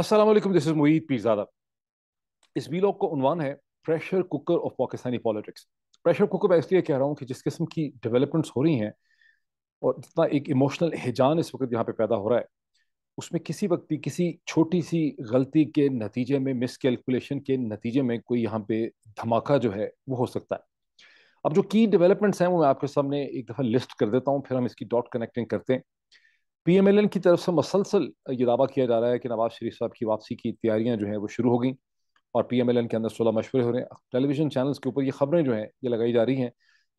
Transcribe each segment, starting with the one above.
Aslam this is Moeed Pirzada इस vlog का उनवान है pressure cooker of Pakistani politics pressure cooker मैं इसलिए कह रहा हूँ कि जिस किस्म की डेवलपमेंट्स हो रही हैं और जितना एक इमोशनल हिजान इस वक्त यहाँ पे पैदा हो रहा है उसमें किसी वक्त भी किसी छोटी सी गलती के नतीजे में मिस कैलकुलेशन के नतीजे में कोई यहाँ पे धमाका जो है वो हो सकता है अब जो की डेवलपमेंट्स हैं वो मैं आपके सामने एक दफ़ा लिस्ट कर देता हूँ फिर हम इसकी डॉट कनेक्टिंग करते हैं पीएमएलएन की तरफ से मसलसल ये दावा किया जा रहा है कि नवाज शरीफ साहब की वापसी की तैयारियां जो हैं वो शुरू हो गई और पीएमएलएन के अंदर सोलह मशवरे हो रहे हैं टेलीविजन चैनल्स के ऊपर ये खबरें जो हैं ये लगाई जा रही हैं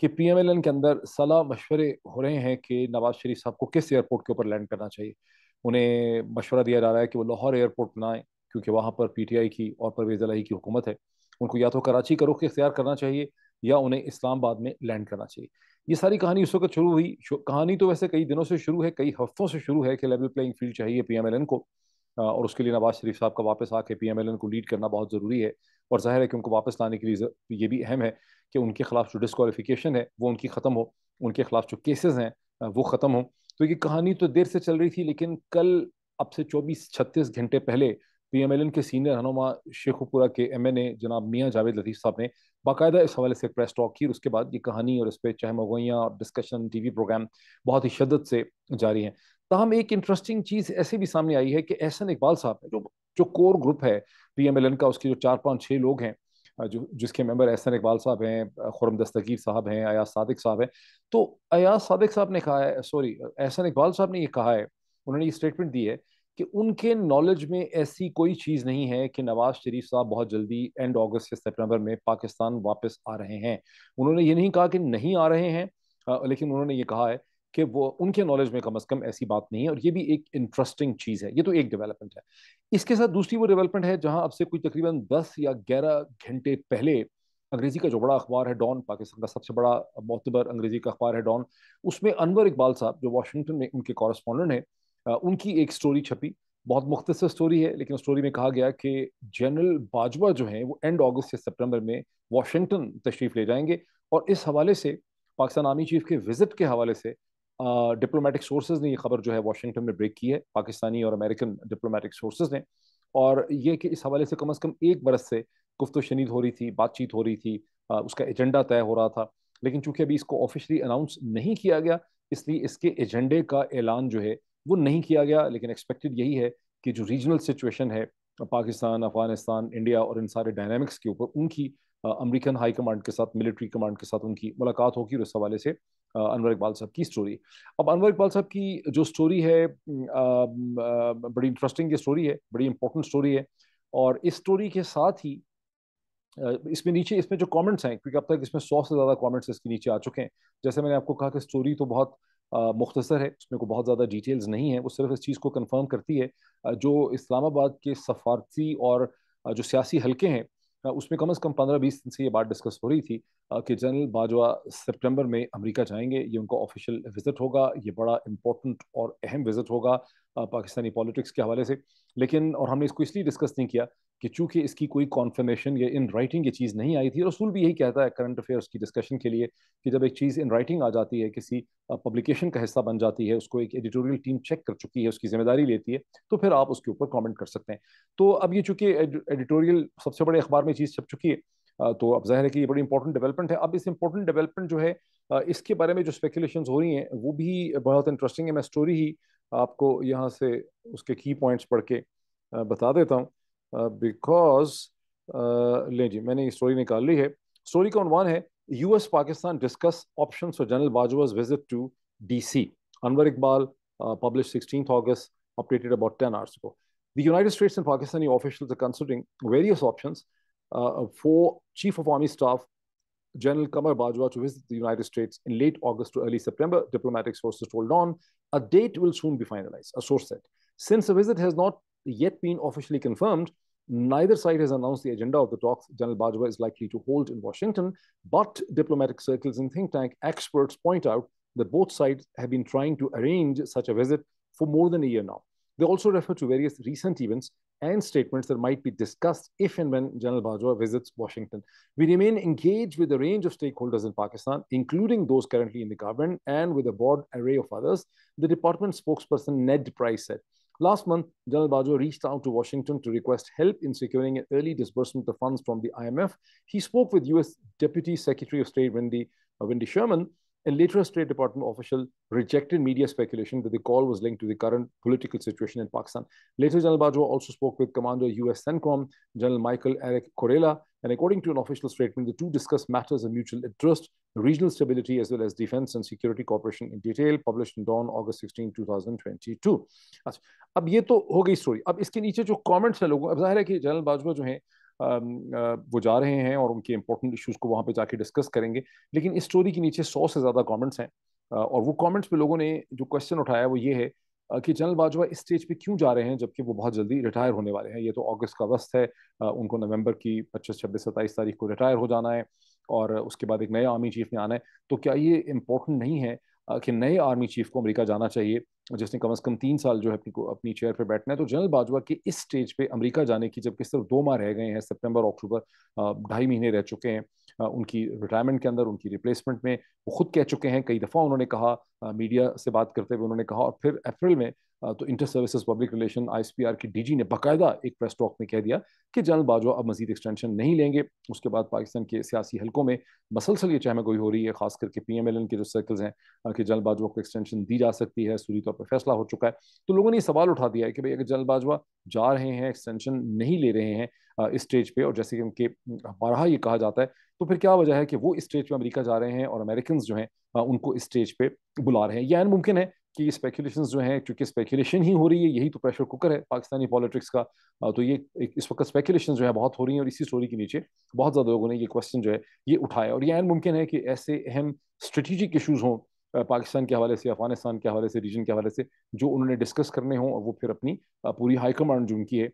कि पीएमएलएन के अंदर सलाह मशवरे हो रहे हैं कि नवाज शरीफ साहब को किस एयरपोर्ट के ऊपर लैंड करना चाहिए उन्हें मशवरा दिया जा रहा है कि वो लाहौर एयरपोर्ट ना आए क्योंकि वहाँ पर आई की और परवेज अलाई की हुकूमत है उनको या तो कराची का रुख इख्तियार करना चाहिए या उन्हें इस्लामाबाद में लैंड करना चाहिए ये सारी कहानी उस वक्त शुरू हुई कहानी तो वैसे कई दिनों से शुरू है कई हफ्तों से शुरू है कि लेवल प्लेइंग फील्ड चाहिए पी को और उसके लिए नवाज शरीफ साहब का वापस आके पी को लीड करना बहुत ज़रूरी है और जाहिर है कि उनको वापस लाने के लिए ये भी अहम है कि उनके खिलाफ जो डिसकॉलीफिकेशन है वो उनकी ख़त्म हो उनके खिलाफ जो केसेज हैं वो ख़त्म हो तो ये कहानी तो देर से चल रही थी लेकिन कल अब से चौबीस छत्तीस घंटे पहले एन के सीनियर रहनुमा शेखुपुरा के ए जनाब मियाँ जावेद लतीफ़ साहब ने बाकायदा इस हवाले से एक प्रेस टॉक की और उसके बाद ये कहानी और इस पर चाहे मगोइयाँ और डिस्कशन टी वी प्रोग्राम बहुत ही शदत से जारी हैं तहम एक इंटरेस्टिंग चीज़ ऐसे भी सामने आई है कि एहसन इकबाल साहब है जो जो कोर ग्रुप है पी एम एल एन का उसके जो चार पाँच छः लोग हैं जो जिसके मेंबर एहसन इकबाल साहब हैं खुरम दस्तगीर साहब हैं अयाज सदक साहब हैं तो अयाज सदक साहब ने कहा है सॉरी एहसन इकबाल साहब ने ये कहा है उन्होंने ये स्टेटमेंट दी है कि उनके नॉलेज में ऐसी कोई चीज़ नहीं है कि नवाज शरीफ साहब बहुत जल्दी एंड अगस्त या सितंबर में पाकिस्तान वापस आ रहे हैं उन्होंने ये नहीं कहा कि नहीं आ रहे हैं लेकिन उन्होंने ये कहा है कि वो उनके नॉलेज में कम अज़ कम ऐसी बात नहीं है और ये भी एक इंटरेस्टिंग चीज़ है ये तो एक डेवलपमेंट है इसके साथ दूसरी वो डेवलपमेंट है जहाँ अब से कोई तकरीबन दस या ग्यारह घंटे पहले अंग्रेज़ी का जो बड़ा अखबार है डॉन पाकिस्तान का सबसे बड़ा मोतबर अंग्रेज़ी का अखबार है डॉन उसमें अनवर इकबाल साहब जो वाशिंगटन में उनके कॉरस्पॉन्डेंट हैं उनकी एक स्टोरी छपी बहुत मुख्तर स्टोरी है लेकिन स्टोरी में कहा गया कि जनरल बाजवा जो हैं वो एंड अगस्त या सितंबर में वॉशिंगटन तशरीफ ले जाएंगे और इस हवाले से पाकिस्तान आर्मी चीफ के विजिट के हवाले से डिप्लोमेटिक सोर्सेज ने ये खबर जो है वाशिंगटन में ब्रेक की है पाकिस्तानी और अमेरिकन डिप्लोमेटिक सोर्सेज ने और ये कि इस हवाले से कम अज़ कम एक बरस से गुफ्त शनीद हो रही थी बातचीत हो रही थी आ, उसका एजेंडा तय हो रहा था लेकिन चूंकि अभी इसको ऑफिशली अनाउंस नहीं किया गया इसलिए इसके एजेंडे का ऐलान जो है वो नहीं किया गया लेकिन एक्सपेक्टेड यही है कि जो रीजनल सिचुएशन है पाकिस्तान अफगानिस्तान इंडिया और इन सारे डायनामिक्स के ऊपर उनकी अमेरिकन हाई कमांड के साथ मिलिट्री कमांड के साथ उनकी मुलाकात होगी और इस हवाले से अनवर इकबाल साहब की स्टोरी अब अनवर इकबाल साहब की जो स्टोरी है बड़ी इंटरेस्टिंग ये स्टोरी है बड़ी इंपॉर्टेंट स्टोरी है और इस स्टोरी के साथ ही इसमें नीचे इसमें जो कमेंट्स हैं क्योंकि अब तक इसमें सौ से ज़्यादा कमेंट्स इसके नीचे आ चुके हैं जैसे मैंने आपको कहा कि स्टोरी तो बहुत मुख्तसर है उसमें को बहुत ज़्यादा डिटेल्स नहीं है वो सिर्फ इस चीज़ को कन्फर्म करती है जो इस्लामाबाद के सफारती और जो सियासी हल्के हैं उसमें कम अज़ कम पंद्रह बीस दिन से ये बात डिस्कस हो रही थी कि जनरल बाजवा सितंबर में अमेरिका जाएंगे ये उनका ऑफिशियल विज़िट होगा ये बड़ा इम्पोर्टेंट और अहम विज़िट होगा पाकिस्तानी पॉलिटिक्स के हवाले से लेकिन और हमने इसको इसलिए डिस्कस नहीं किया कि चूंकि इसकी कोई कॉन्फर्मेशन या इन राइटिंग ये चीज़ नहीं आई थी रसूल भी यही कहता है करंट अफेयर्स की डिस्कशन के लिए कि जब एक चीज़ इन राइटिंग आ जाती है किसी पब्लिकेशन का हिस्सा बन जाती है उसको एक एडिटोरियल टीम चेक कर चुकी है उसकी जिम्मेदारी लेती है तो फिर आप उसके ऊपर कॉमेंट कर सकते हैं तो अब ये चूंकि एडिटोरियल सबसे बड़े अखबार में चीज़ छप चुकी है तो अब जाहिर है कि ये बड़ी इंपॉर्टेंट डेवलपमेंट है अब इस इंपॉर्टेंट डेवलपमेंट जो है इसके बारे में जो स्पेकुलेशन हो रही हैं वो भी बहुत इंटरेस्टिंग है मैं स्टोरी ही आपको यहाँ से उसके की पॉइंट्स पढ़ के बता देता हूँ Uh, because, uh, ले जी मैंने ये स्टोरी निकाल ली है स्टोरी का वन है US Pakistan discuss options for visit to DC. Anwar Iqbal uh, published 16th August, updated about 10 hours ago. The United States and Pakistani officials are considering various options for Chief of Army Staff General Qamar Bajwa to visit the United States in late August to early September, diplomatic sources told on. A date will soon be finalized, a source said. Since the visit has not yet been officially confirmed, neither side has announced the agenda of the talks General Bajwa is likely to hold in Washington, but diplomatic circles and think tank experts point out that both sides have been trying to arrange such a visit for more than a year now. They also refer to various recent events and statements that might be discussed if and when General Bajwa visits Washington. We remain engaged with a range of stakeholders in Pakistan, including those currently in the government and with a broad array of others, the department spokesperson Ned Price said. Last month, General Bajwa reached out to Washington to request help in securing an early disbursement of funds from the IMF. He spoke with US Deputy Secretary of State Wendy, uh, Wendy Sherman and later, a State Department official rejected media speculation that the call was linked to the current political situation in Pakistan. Later, General Bajwa also spoke with Commander US CENTCOM, General Michael Eric Corella, and according to an official statement, the two discussed matters of mutual interest, regional stability, as well as defense and security cooperation in detail, published in Dawn, August 16, 2022. Now, this is the story. Now, story अब इसके नीचे जो comments हैं लोगों अब वो जा रहे हैं और उनके इंपॉर्टेंट इश्यूज को वहाँ पे जाके डिस्कस करेंगे लेकिन इस स्टोरी के नीचे सौ से ज़्यादा कमेंट्स हैं और वो कमेंट्स पे लोगों ने जो क्वेश्चन उठाया वो ये है कि जनरल बाजवा इस स्टेज पे क्यों जा रहे हैं जबकि वो बहुत जल्दी रिटायर होने वाले हैं ये तो अगस्त का वस्त है उनको नवंबर की पच्चीस छब्बीस सत्ताईस तारीख को रिटायर हो जाना है और उसके बाद एक नए आर्मी चीफ ने आना है तो क्या ये इम्पोर्टेंट नहीं है कि नए आर्मी चीफ को अमेरिका जाना चाहिए जिसने कम अज़ कम तीन साल जो है अपनी को अपनी चेयर पर बैठना है तो जनरल बाजवा के इस स्टेज पे अमेरिका जाने की जबकि सिर्फ दो माह रह गए हैं सितंबर अक्टूबर ढाई महीने रह चुके हैं उनकी रिटायरमेंट के अंदर उनकी रिप्लेसमेंट में वो खुद कह चुके हैं कई दफ़ा उन्होंने कहा मीडिया से बात करते हुए उन्होंने कहा और फिर अप्रैल में तो inter services public relation ISPR की डीजी ने बाकायदा एक प्रेस टॉक में कह दिया कि जनरल बाजवा अब मजीद एक्सटेंशन नहीं लेंगे उसके बाद पाकिस्तान के सियासी हलकों में मसलसल ये चहमे गोई हो रही है खास करके पी एम एल एन के जो सर्कल्स हैं कि जनरल बाजवा को एक्सटेंशन दी जा सकती है सूरी तौर पर फैसला हो चुका है तो लोगों ने यह सवाल उठा दिया है कि भाई अगर जनरल बाजवा जा रहे हैं एक्सटेंशन नहीं ले रहे हैं इस स्टेज पर और जैसे कि उनके बारहा ये कहा जाता है तो फिर क्या वजह है कि वो इस स्टेज पर अमरीका जा रहे हैं और अमेरिकन जो हैं उनको इस स्टेज पर बुला रहे हैं यह मुमकिन है कि स्पेकुलेशन जो हैं क्योंकि स्पेकुलेशन ही हो रही है यही तो प्रेशर कुकर है पाकिस्तानी पॉलिटिक्स का तो ये इस वक्त स्पेकुलेशन जो है बहुत हो रही है और इसी स्टोरी के नीचे बहुत ज़्यादा लोगों ने ये क्वेश्चन जो है ये उठाया और ये एन मुमकिन है कि ऐसे अहम स्ट्रेटिजिक इशूज़ हों पाकिस्तान के हवाले से अफगानिस्तान के हवाले से रीजन के हवाले से जो उन्होंने डिस्कस करने हों और वो फिर अपनी पूरी हाईकमांड जो उनकी है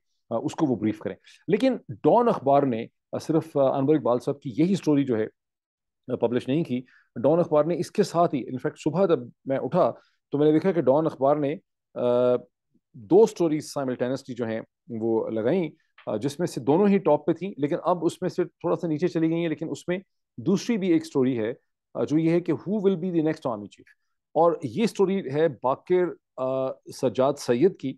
उसको वो ब्रीफ करें लेकिन डॉन अखबार ने सिर्फ अनवर इकबाल साहब की यही स्टोरी जो है पब्लिश नहीं की डॉन अखबार ने इसके साथ ही इनफैक्ट सुबह जब मैं उठा तो मैंने देखा कि डॉन अखबार ने दो स्टोरीज साइमल्टेनियसली जो हैं वो लगाई जिसमें से दोनों ही टॉप पे थी लेकिन अब उसमें से थोड़ा सा नीचे चली गई है लेकिन उसमें दूसरी भी एक स्टोरी है जो ये है कि who will be the next army chief और ये स्टोरी है बाकिर सजाद सैयद की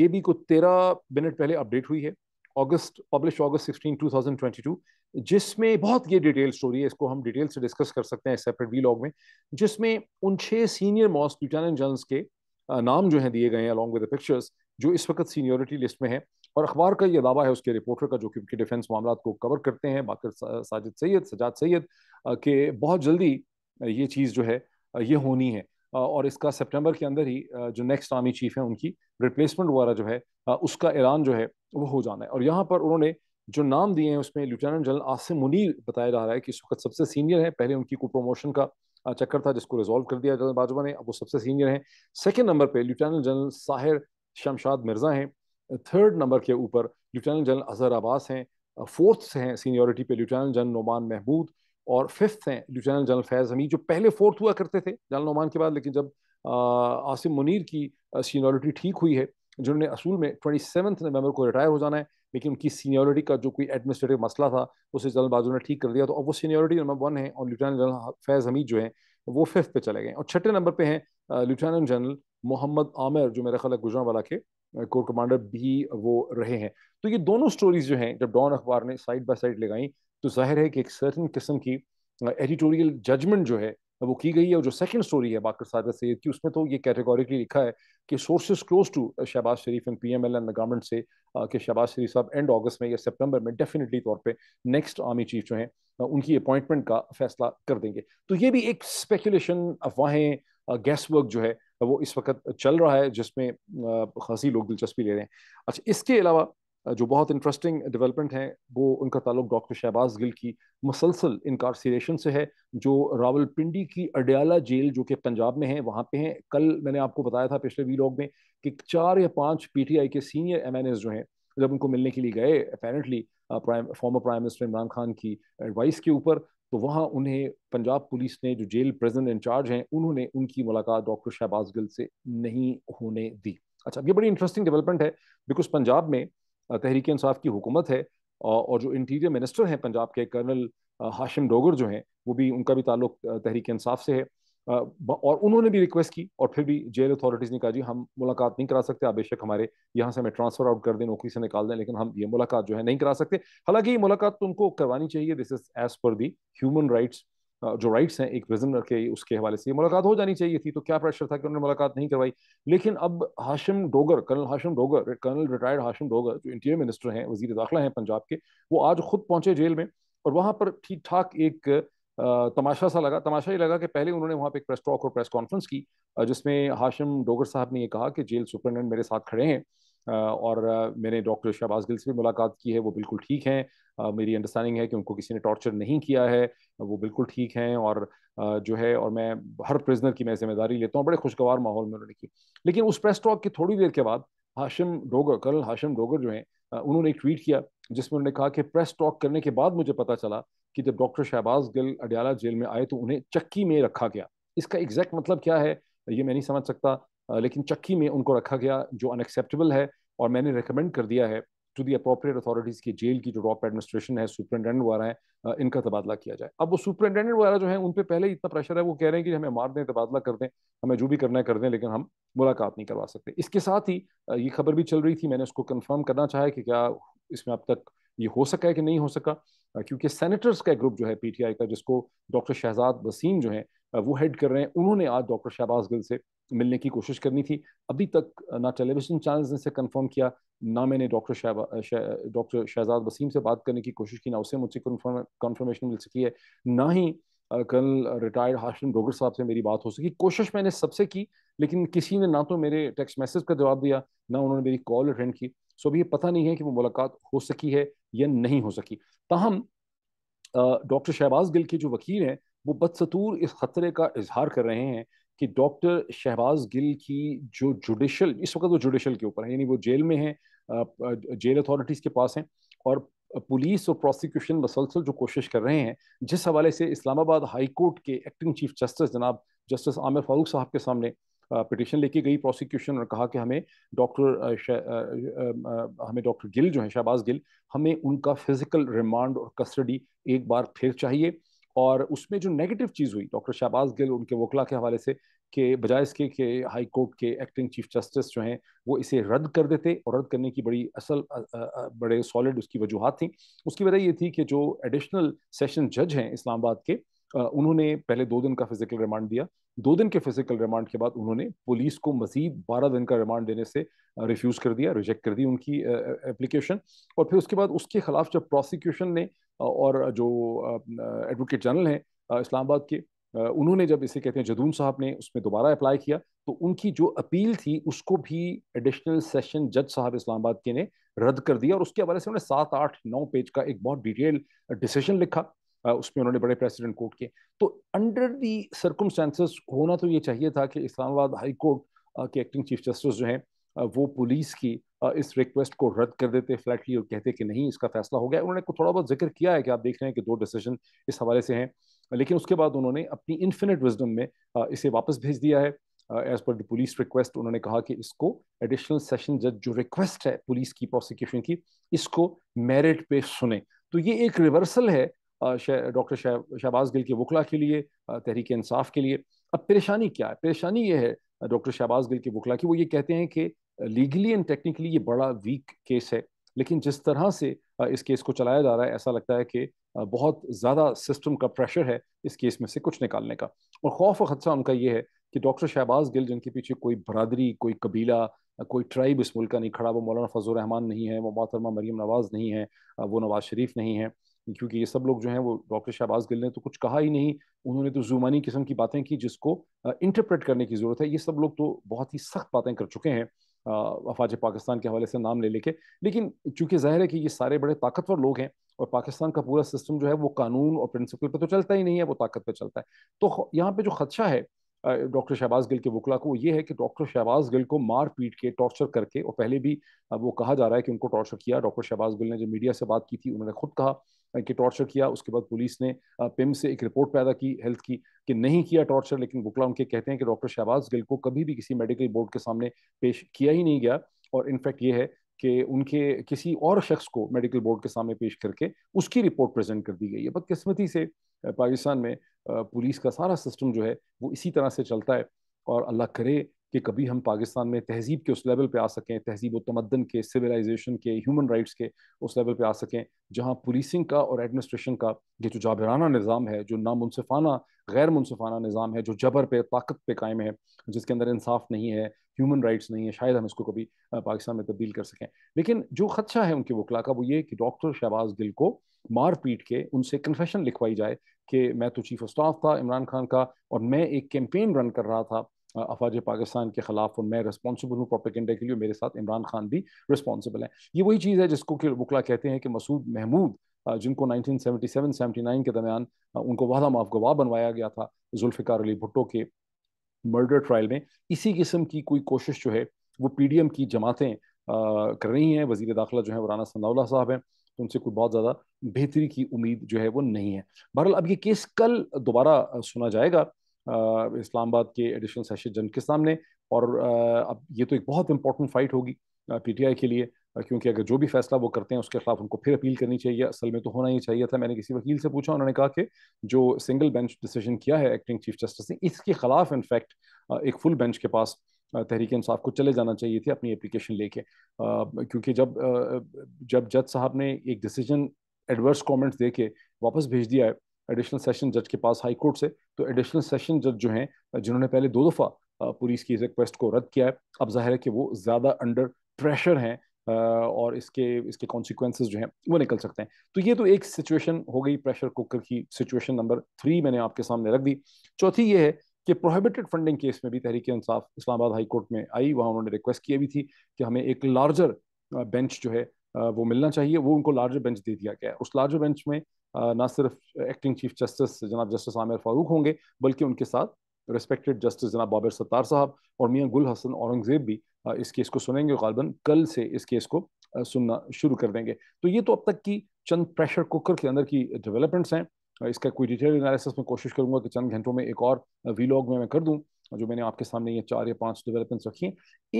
ये भी कुछ तेरह मिनट पहले अपडेट हुई है August publish thousand twenty two जिसमें बहुत ये डिटेल स्टोरी है इसको हम डिटेल से डिस्कस कर सकते हैं सेपरेट वी लॉग में जिसमें उन छह सीनियर मॉस्ट लेफ्टिनेंट जनरल्स के नाम जो हैं दिए गए हैं अलॉन्ग विद पिक्चर्स जो इस वक्त सीनियरिटी लिस्ट में है और अखबार का ये दावा है उसके रिपोर्टर का जो कि उनके डिफेंस मामला को कवर करते हैं बाकर साजिद सैयद सजाद सैयद के बहुत जल्दी ये चीज़ जो है ये होनी है और इसका सितंबर के अंदर ही जो नेक्स्ट आर्मी चीफ है उनकी रिप्लेसमेंट वगैरह जो है उसका ऐलान जो है वो हो जाना है और यहाँ पर उन्होंने जो नाम दिए हैं उसमें लेफ्टिनेंट जनरल आसिम मुनीर बताया जा रहा है कि इस वक्त सबसे सीनियर है पहले उनकी को प्रमोशन का चक्कर था जिसको रिजॉल्व कर दिया जनरल बाजवा ने अब वो सबसे सीनियर हैं सेकेंड नंबर पर लेफ्टिनेंट जनरल साहिर शमशाद मिर्जा हैं थर्ड नंबर के ऊपर लेफ्टिनेंट जनरल अजहर आबास हैं फोर्थ हैं सीनियरिटी पे लेफ्टिनेंट जनरल नोमान महमूद और फिफ्थ हैं लेफ्टिनेंट जनरल फैज़ हमीद जो पहले फोर्थ हुआ करते थे जनरल नोमान के बाद लेकिन जब आसिम मुनीर की सीनियरिटी ठीक हुई है जिन्होंने असूल में ट्वेंटी सेवन्थ नवंबर को रिटायर हो जाना है लेकिन उनकी सीनियरिटी का जो कोई एडमिनिस्ट्रेटिव मसला था उसे जनरल बाजू ने ठीक कर दिया तो अब वो सीनियरिटी नंबर वन है और लेफ्टिनेंट जनरल फैज़ हमीद जो है वो फिफ्थ पे चले गए और छठे नंबर पे हैं लेफ्टिनेंट जनरल मोहम्मद आमिर जो मेरा ख्याल है वाला के कोर कमांडर भी वो रहे हैं तो ये दोनों स्टोरीज जो हैं जब डॉन अखबार ने साइड बाय साइड लगाई तो जाहिर है कि एक सर्टन किस्म की एडिटोरियल जजमेंट जो है वो की गई है और जो सेकंड स्टोरी है बाकर सागर से कि उसमें तो ये कैटेगोरिकली लिखा है कि sources close to Shehbaz Sharif and P M L and the government से कि शहबाज शरीफ साहब एंड अगस्त में या सितंबर में डेफिनेटली तौर पे नेक्स्ट आर्मी चीफ जो हैं उनकी अपॉइंटमेंट का फैसला कर देंगे तो ये भी एक स्पेकुलेशन अफवाहें गैस वर्क जो है वो इस वक्त चल रहा है जिसमें खासी लोग दिलचस्पी ले रहे हैं अच्छा इसके अलावा जो बहुत इंटरेस्टिंग डेवलपमेंट है वो उनका ताल्लुक डॉक्टर शहबाज गिल की मुसलसल इनकारसरेशन से है जो रावलपिंडी की अडयाला जेल जो कि पंजाब में है वहाँ पे हैं कल मैंने आपको बताया था पिछले वीलॉग में कि चार या पांच पीटीआई के सीनियर एम जो हैं जब उनको मिलने के लिए गए apparently prime former prime minister Imran Khan की एडवाइस के ऊपर तो वहाँ उन्हें पंजाब पुलिस ने जो जेल प्रेजेंट इंचार्ज हैं उन्होंने उनकी मुलाकात डॉक्टर शहबाज गिल से नहीं होने दी अच्छा ये बड़ी इंटरेस्टिंग डेवलपमेंट है बिकॉज पंजाब में तहरीक इंसाफ की हुकूमत है और जो इंटीरियर मिनिस्टर हैं पंजाब के कर्नल हाशिम डोगर जो हैं वो भी उनका भी ताल्लुक तहरीक इंसाफ से है और उन्होंने भी रिक्वेस्ट की और फिर भी जेल अथॉरिटीज़ ने कहा जी हम मुलाकात नहीं करा सकते आप बेशक हमारे यहाँ से हमें ट्रांसफर आउट कर दें नौकरी से निकाल दें लेकिन हम ये मुलाकात जो है नहीं करा सकते हालांकि ये मुलाकात तो उनको करवानी चाहिए दिस इज एज पर दी ह्यूमन राइट्स जो राइट्स हैं एक प्रिजनर के उसके हवाले से मुलाकात हो जानी चाहिए थी तो क्या प्रेशर था कि उन्होंने मुलाकात नहीं करवाई लेकिन अब Hashim Dogar colonel Hashim Dogar colonel retired Hashim Dogar जो इंटीरियर मिनिस्टर हैं वजीर दाखिला हैं पंजाब के वो आज खुद पहुंचे जेल में और वहाँ पर ठीक ठाक एक तमाशा सा लगा तमाशा ही लगा कि पहले उन्होंने वहाँ पर एक प्रेस टॉक और प्रेस कॉन्फ्रेंस की जिसमें हाशिम डोगर साहब ने यह कहा कि जेल सुप्रिटेंडेंट मेरे साथ खड़े हैं और मैंने डॉक्टर शहबाज गिल से भी मुलाकात की है वो बिल्कुल ठीक हैं मेरी अंडरस्टैंडिंग है कि उनको किसी ने टॉर्चर नहीं किया है वो बिल्कुल ठीक हैं और जो है और मैं हर प्रिजनर की मैं जिम्मेदारी लेता हूँ बड़े खुशगवार माहौल में उन्होंने की लेकिन उस प्रेस टॉक की थोड़ी देर के बाद हाशिम डोगर कर्नल हाशिम डोगर जो हैं उन्होंने एक ट्वीट किया जिसमें उन्होंने कहा कि प्रेस टॉक करने के बाद मुझे पता चला कि जब डॉक्टर शहबाज गिल अडियाला जेल में आए तो उन्हें चक्की में रखा गया इसका एग्जैक्ट मतलब क्या है ये मैं नहीं समझ सकता लेकिन चक्की में उनको रखा गया जो अनएक्सेप्टेबल है और मैंने रिकमेंड कर दिया है टू दी अप्रोप्रिएट अथॉरिटीज़ की जेल की जो टॉप एडमिनिस्ट्रेशन है सुप्रिटेंडेंट वगैरह है इनका तबादला किया जाए अब वो सुप्रिटेंडेंट वगैरह जो है उन पर पहले इतना प्रेशर है वो कह रहे हैं कि हमें मार दें तबादला कर दें हमें जो भी करना है कर दें लेकिन हम मुलाकात नहीं करवा सकते इसके साथ ही ये खबर भी चल रही थी मैंने उसको कन्फर्म करना चाहा कि क्या इसमें अब तक ये हो सका है कि नहीं हो सका क्योंकि सेनेटर्स का ग्रुप जो है पीटीआई का जिसको डॉक्टर शहजाद वसीम जो है वो हेड कर रहे हैं उन्होंने आज डॉक्टर शहबाज गिल से मिलने की कोशिश करनी थी अभी तक ना टेलीविजन चैनल्स ने कन्फर्म किया ना मैंने डॉक्टर शहबा डॉक्टर शहजाद वसीम से बात करने की कोशिश की ना उसे मुझसे कन्फर्मेशन मिल सकी है ना ही कर्नल रिटायर्ड हाशिम डोगर साहब से मेरी बात हो सकी कोशिश मैंने सबसे की लेकिन किसी ने ना तो मेरे टेक्स्ट मैसेज का जवाब दिया ना उन्होंने मेरी कॉल अटेंड की सो अभी ये पता नहीं है कि वो मुलाकात हो सकी है या नहीं हो सकी ताहम डॉक्टर शहबाज गिल के जो वकील हैं वो बदसतूर इस खतरे का इजहार कर रहे हैं कि डॉक्टर शहबाज गिल की जो जुडिशल इस वक्त वो तो जुडिशल के ऊपर है यानी वो जेल में है जेल अथॉरिटीज़ के पास हैं और पुलिस और प्रोसिक्यूशन मसलसल जो कोशिश कर रहे हैं जिस हवाले से इस्लामाबाद हाई कोर्ट के एक्टिंग चीफ जस्टिस जनाब जस्टिस आमिर फारूक साहब के सामने पिटिशन लेके गई प्रोसिक्यूशन और कहा कि हमें डॉक्टर हमें डॉक्टर गिल जो है शहबाज गिल हमें उनका फिजिकल रिमांड और कस्टडी एक बार फिर चाहिए और उसमें जो नेगेटिव चीज़ हुई डॉक्टर शहबाज गिल उनके वकला के हवाले से कि बजाय इसके कि हाई कोर्ट के एक्टिंग चीफ जस्टिस जो हैं वो इसे रद्द कर देते और रद्द करने की बड़ी असल बड़े सॉलिड उसकी वजूहत थी उसकी वजह ये थी कि जो एडिशनल सेशन जज हैं इस्लामाबाद के उन्होंने पहले दो दिन का फिजिकल रिमांड दिया दो दिन के फिजिकल रिमांड के बाद उन्होंने पुलिस को मजीद बारह दिन का रिमांड देने से रिफ्यूज़ कर दिया रिजेक्ट कर दी उनकी एप्लीकेशन और फिर उसके बाद उसके खिलाफ जब प्रोसिक्यूशन ने और जो एडवोकेट जनरल हैं इस्लामाबाद के उन्होंने जब इसे कहते हैं जदून साहब ने उसमें दोबारा अप्लाई किया तो उनकी जो अपील थी उसको भी एडिशनल सेशन जज साहब इस्लामाबाद के ने रद्द कर दिया और उसके हवाले से उन्होंने सात आठ नौ पेज का एक बहुत डिटेल डिसीजन लिखा उसमें उन्होंने बड़े प्रेसिडेंट कोर्ट किए तो अंडर दी सर्कमस्टेंसेस होना तो ये चाहिए था कि इस्लामाबाद हाई कोर्ट के एक्टिंग चीफ जस्टिस जो हैं वो पुलिस की इस रिक्वेस्ट को रद्द कर देते फ्लैटली और कहते कि नहीं इसका फैसला हो गया उन्होंने को थोड़ा बहुत जिक्र किया है कि आप देख रहे हैं कि दो डिसीजन इस हवाले से हैं लेकिन उसके बाद उन्होंने अपनी इन्फिनिट विजडम में इसे वापस भेज दिया है as per the police request उन्होंने कहा कि इसको एडिशनल सेशन जज जो रिक्वेस्ट है पुलिस की प्रोसिक्यूशन की इसको मेरिट पे सुने तो ये एक रिवर्सल है डॉक्टर शहबाज गिल के वकला के लिए तहरीक इंसाफ के लिए अब परेशानी क्या है परेशानी ये है डॉक्टर शहबाज गिल के वकला की वो ये कहते हैं कि लीगली एंड टेक्निकली ये बड़ा वीक केस है लेकिन जिस तरह से इस केस को चलाया जा रहा है ऐसा लगता है कि बहुत ज़्यादा सिस्टम का प्रेशर है इस केस में से कुछ निकालने का और खौफ और खदशा उनका ये है कि डॉक्टर शहबाज गिल जिनके पीछे कोई बरदरी कोई कबीला कोई ट्राइब इस मुल्क का नहीं खड़ा वो मौलाना फजल रहमान नहीं है वो मोहतरमा मरीम नवाज़ नहीं है वो नवाज शरीफ नहीं है क्योंकि ये सब लोग जो हैं वो डॉक्टर शहबाज गिल ने तो कुछ कहा ही नहीं उन्होंने तो जुमानी किस्म की बातें की जिसको इंटरप्रेट करने की ज़रूरत है ये सब लोग तो बहुत ही सख्त बातें कर चुके हैं अफाज पाकिस्तान के हवाले से नाम ले लेके लेकिन चूंकि जाहिर है कि ये सारे बड़े ताकतवर लोग हैं और पाकिस्तान का पूरा सिस्टम जो है वो कानून और प्रिंसिपल पर तो चलता ही नहीं है वो ताकत पर चलता है तो यहाँ पे जो खदशा है डॉक्टर शहबाज गिल के वकला को ये है कि डॉक्टर शहबाज गिल को मार पीट के टॉर्चर करके और पहले भी वो कहा जा रहा है कि उनको टॉर्चर किया डॉक्टर शहबाज गिल ने जो मीडिया से बात की थी उन्होंने खुद कहा कि टॉर्चर किया उसके बाद पुलिस ने पिम से एक रिपोर्ट पैदा की हेल्थ की कि नहीं किया टॉर्चर लेकिन बुकला उनके कहते हैं कि डॉक्टर शहबाज गिल को कभी भी किसी मेडिकल बोर्ड के सामने पेश किया ही नहीं गया और इनफैक्ट ये है कि उनके किसी और शख्स को मेडिकल बोर्ड के सामने पेश करके उसकी रिपोर्ट प्रेजेंट कर दी गई है बदकिस्मती से पाकिस्तान में पुलिस का सारा सिस्टम जो है वो इसी तरह से चलता है और अल्लाह करे कि कभी हम पाकिस्तान में तहजीब के उस लेवल पे आ सकें तहजीब व तमदन के सिविलाइजेशन के ह्यूमन राइट्स के उस लेवल पे आ सकें जहां पुलिसिंग का और एडमिनिस्ट्रेशन का ये जो जाबराना निज़ाम है जो नामुनफाना गैर मुनफाना निज़ाम है जो जबर पे ताकत पे कायम है जिसके अंदर इंसाफ नहीं है ह्यूमन राइट्स नहीं है शायद हम इसको कभी पाकिस्तान में तब्दील कर सकें लेकिन जो खदशा है उनके वकला का वो ये कि डॉक्टर शहबाज गिल को मार पीट के उनसे कन्फेशन लिखवाई जाए कि मैं तो चीफ ऑफ स्टाफ था इमरान खान का और मैं एक कैंपेन रन कर रहा था अफवाज पाकिस्तान के ख़िलाफ़ और मैं रिस्पॉन्सिबल हूँ प्रोपेगेंडा के लिए मेरे साथ इमरान खान भी रिस्पॉन्सिबल है ये वही चीज़ है जिसको कि बुकला कहते हैं कि मसूद महमूद जिनको 1977-79 के दरमियान उनको वादा माफ गवाह बनवाया गया था जुल्फ़िकार अली भुट्टो के मर्डर ट्रायल में इसी किस्म की कोई कोशिश जो है वो पी की जमातें कर रही हैं वजीर दाखिला जो है वराना सनाउल्ला साहब हैं तो उनसे कोई बहुत ज़्यादा बेहतरी की उम्मीद जो है वो नहीं है बहरहाल अब ये केस कल दोबारा सुना जाएगा इस्लामाबाद के एडिशनल सेशन जज के सामने और अब ये तो एक बहुत इंपॉर्टेंट फाइट होगी पीटीआई के लिए क्योंकि अगर जो भी फैसला वो करते हैं उसके खिलाफ उनको फिर अपील करनी चाहिए असल में तो होना ही चाहिए था मैंने किसी वकील से पूछा उन्होंने कहा कि जो सिंगल बेंच डिसीजन किया है एक्टिंग चीफ जस्टिस ने इसके खिलाफ इनफैक्ट एक फुल बेंच के पास तहरीक इंसाफ को चले जाना चाहिए थे अपनी एप्लीकेशन लेके क्योंकि जब जब जज साहब ने एक डिसीजन एडवर्स कमेंट्स दे के वापस भेज दिया है एडिशनल सेशन जज के पास हाई कोर्ट से तो एडिशनल सेशन जज जो हैं जिन्होंने पहले दो दफ़ा पुलिस की इस रिक्वेस्ट को रद्द किया है अब जाहिर है कि वो ज़्यादा अंडर प्रेशर हैं और इसके इसके कॉन्सिक्वेंसेज जो हैं वो निकल सकते हैं तो ये तो एक सिचुएशन हो गई प्रेशर कुकर की सिचुएशन नंबर थ्री मैंने आपके सामने रख दी चौथी ये है कि प्रोहिबिटेड फंडिंग केस में भी तहरीक इंसाफ इस्लामाबाद हाई कोर्ट में आई वहाँ उन्होंने रिक्वेस्ट की भी थी कि हमें एक लार्जर बेंच जो है वो मिलना चाहिए वो उनको लार्जर बेंच दे दिया गया है उस लार्जर बेंच में ना सिर्फ एक्टिंग चीफ जस्टिस जनाब जस्टिस आमिर फारूक होंगे बल्कि उनके साथ रिस्पेक्टेड जस्टिस जनाब बाबर सत्तार साहब और मियाँ गुल हसन औरंगज़ेब भी इस केस को सुनेंगे गालबन कल से इस केस को सुनना शुरू कर देंगे तो ये तो अब तक की चंद प्रेशर कुकर के अंदर की डेवलपमेंट्स हैं इसका कोई डिटेल एनालिसिस में कोशिश करूंगा कि चंद घंटों में एक और वीलॉग में मैं कर दूं जो मैंने आपके सामने ये चार या पांच डेवलपमेंट्स रखी हैं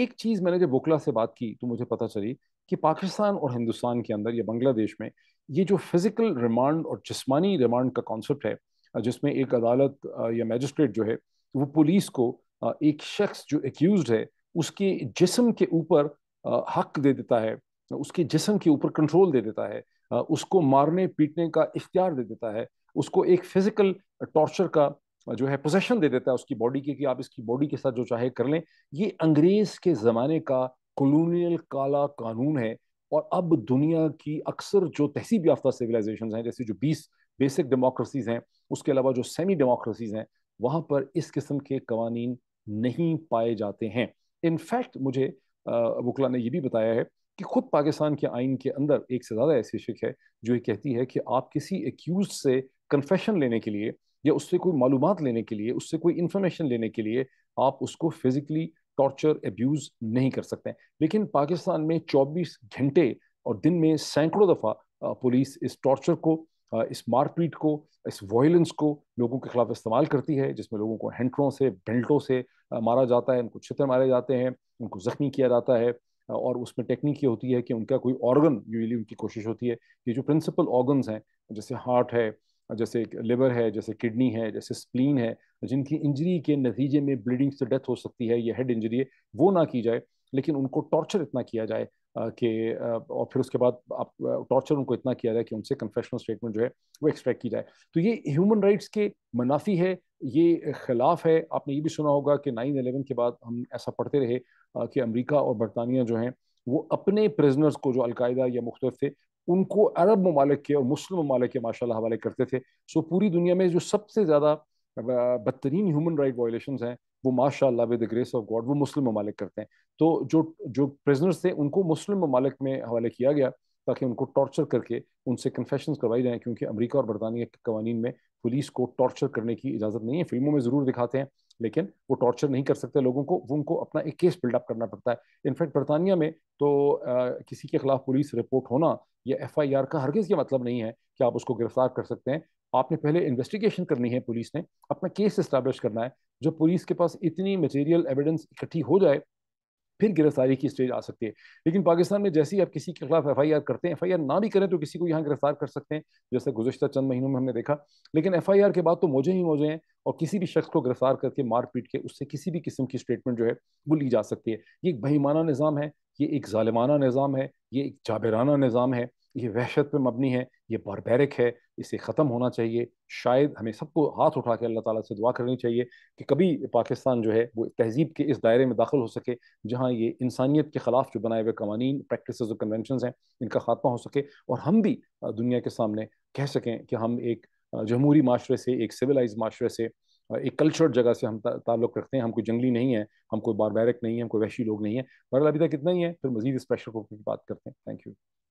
एक चीज़ मैंने जब वोकला से बात की तो मुझे पता चली कि पाकिस्तान और हिंदुस्तान के अंदर या बांग्लादेश में ये जो फिजिकल रिमांड और जिस्मानी रिमांड का कॉन्सेप्ट है जिसमें एक अदालत या मैजिस्ट्रेट जो है वो पुलिस को एक शख्स जो एक्यूज है उसके जिसम के ऊपर हक दे देता है उसके जिसम के ऊपर कंट्रोल दे देता है उसको मारने पीटने का इख्तियार दे देता है उसको एक फिजिकल टॉर्चर का जो है पोजेशन दे देता है उसकी बॉडी के कि आप इसकी बॉडी के साथ जो चाहे कर लें ये अंग्रेज के ज़माने का कॉलोनियल काला कानून है और अब दुनिया की अक्सर जो तहसीब याफ्ता सिविलाइजेशन हैं जैसे जो बीस बेसिक डेमोक्रेसीज़ हैं उसके अलावा जो सेमी डेमोक्रेसीज़ हैं वहाँ पर इस किस्म के कवानी नहीं पाए जाते हैं इनफैक्ट मुझे वकला ने यह भी बताया है कि खुद पाकिस्तान के आइन के अंदर एक से ज़्यादा ऐसी शिक है जो ये कहती है कि आप किसी एक्यूज से कन्फेशन लेने के लिए या उससे कोई मालूम लेने के लिए उससे कोई इन्फॉर्मेशन लेने के लिए आप उसको फिज़िकली टॉर्चर एब्यूज नहीं कर सकते लेकिन पाकिस्तान में 24 घंटे और दिन में सैकड़ों दफ़ा पुलिस इस टॉर्चर को इस मारपीट को इस वायलेंस को लोगों के खिलाफ इस्तेमाल करती है जिसमें लोगों को हैंटरों से बेल्टों से मारा जाता है उनको छितर मारे जाते हैं उनको ज़ख्मी किया जाता है और उसमें टेक्निक ये होती है कि उनका कोई ऑर्गन यूजली उनकी कोशिश होती है कि जो प्रिंसिपल ऑर्गन्स हैं जैसे हार्ट है जैसे लिवर है जैसे किडनी है जैसे स्प्लीन है जिनकी इंजरी के नतीजे में ब्लीडिंग से डेथ हो सकती है या हेड इंजरी है वो ना की जाए लेकिन उनको टॉर्चर इतना किया जाए कि और फिर उसके बाद आप टॉर्चर उनको इतना किया जाए कि उनसे कन्फेशनल स्टेटमेंट जो है वो एक्सट्रैक्ट की जाए तो ये ह्यूमन राइट्स के मुनाफी है ये खिलाफ है आपने ये भी सुना होगा कि नाइन अलेवन के बाद हम ऐसा पढ़ते रहे कि अमेरिका और बरतानिया जो हैं वो अपने प्रिजनर्स को जो अलकायदा या मुख्तफ थे उनको अरब ममालिक के और मुस्लिम ममालिक के माशा हवाले करते थे सो पूरी दुनिया में जो सबसे ज़्यादा बदतरीन ह्यूमन राइट वायलेशन हैं वो माशा with the grace of God वो मुस्लिम ममालिक करते हैं तो जो जो प्रिजनर्स थे उनको मुस्लिम ममालिक में हवाले किया गया ताकि उनको टॉर्चर करके उनसे कन्फेशन करवाई जाएँ क्योंकि अमरीका और बरतानिया के कवानीन में पुलिस को टॉर्चर करने की इजाज़त नहीं है फिल्मों में ज़रूर दिखाते हैं लेकिन वो टॉर्चर नहीं कर सकते लोगों को वो उनको अपना एक केस बिल्डअप करना पड़ता है इनफैक्ट बरतानिया में तो आ, किसी के खिलाफ पुलिस रिपोर्ट होना या एफ आई आर का हरगिज़ ये मतलब नहीं है कि आप उसको गिरफ्तार कर सकते हैं आपने पहले इन्वेस्टिगेशन करनी है पुलिस ने अपना केस इस्टेब्लिश करना है जब पुलिस के पास इतनी मटेरियल एविडेंस इकट्ठी हो जाए फिर गिरफ्तारी की स्टेज आ सकती है लेकिन पाकिस्तान में जैसे ही आप किसी के खिलाफ एफ आई आर करते हैं एफ आई आर ना भी करें तो किसी को यहाँ गिरफ्तार कर सकते हैं जैसे गुजशत चंद महीनों में हमने देखा लेकिन एफ आई आर के बाद तो मोजे ही मोजे हैं और किसी भी शख्स को गिरफ्तार करके मार पीट के उससे किसी भी किस्म की स्टेटमेंट जो है वो ली जा सकती है ये एक बहिमाना निज़ाम है ये एक ालिमाना निज़ाम है ये एक जाबराना निज़ाम है ये वहशत पर मबनी है ये बारबेरिक है इसे ख़त्म होना चाहिए शायद हमें सबको हाथ उठा के अल्लाह ताला से दुआ करनी चाहिए कि कभी पाकिस्तान जो है वो तहजीब के इस दायरे में दाखिल हो सके जहाँ ये इंसानियत के ख़िलाफ़ जो बनाए हुए कवानी प्रैक्टिस और कन्वेंशन हैं इनका खात्मा हो सके और हम भी दुनिया के सामने कह सकें कि हम एक जमहूरी माशरे से एक सिविलाइज माशरे से एक कल्चर जगह से हम ताल्लुक़ रखते हैं हम कोई जंगली नहीं है हम कोई बारबैरिक नहीं है हम कोई वैशी लोग नहीं है बहरहाल अभी तक इतना ही है फिर मजीद इस प्रेशर को बात करते हैं थैंक यू